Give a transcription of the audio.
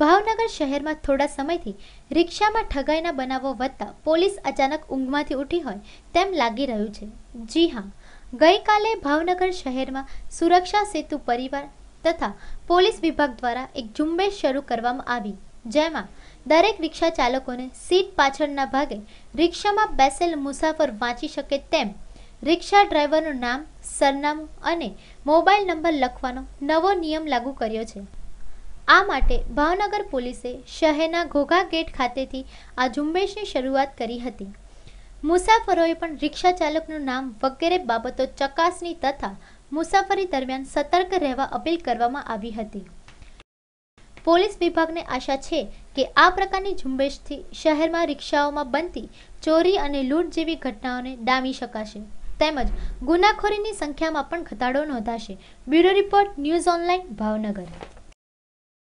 ભાવનગર શહેરમાં થોડા સમયથી રિક્ષામાં ઠગાઈના બનાવો વધતા પોલીસ અચાનક ઊંઘમાંથી ઉઠી હોય તેમ લાગી રહ્યું છે જી હા ગઈકાલે ભાવનગર શહેરમાં સુરક્ષા સેતુ પરિવાર તથા પોલીસ વિભાગ દ્વારા એક ઝુંબેશ શરૂ કરવામાં આવી જેમાં દરેક રિક્ષા ચાલકોને સીટ પાછળના ભાગે રિક્ષામાં બેસેલ મુસાફર વાંચી શકે તેમ રિક્ષા ડ્રાઈવરનું નામ સરનામું અને મોબાઈલ નંબર લખવાનો નવો નિયમ લાગુ કર્યો છે આ માટે ભાવનગર પોલીસે શહેરના ઘોઘા ગેટ ખાતેથી આ ઝુંબેશની શરૂઆત કરી હતી મુસાફરોએ પણ રિક્ષા ચાલકનું નામ વગેરે બાબતો ચકાસણી તથા મુસાફરી દરમિયાન સતર્ક રહેવા અપીલ કરવામાં આવી હતી પોલીસ વિભાગને આશા છે કે આ પ્રકારની ઝુંબેશથી શહેરમાં રિક્ષાઓમાં બનતી ચોરી અને લૂંટ જેવી ઘટનાઓને ડામી શકાશે તેમજ ગુનાખોરીની સંખ્યામાં પણ ઘટાડો નોંધાશે bureau report news online Bhavnagar